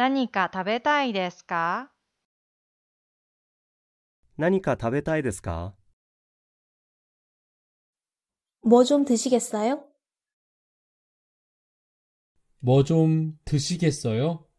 何か食べたいですか何か食べたいですか뭐좀드시겠어요뭐좀드시겠어요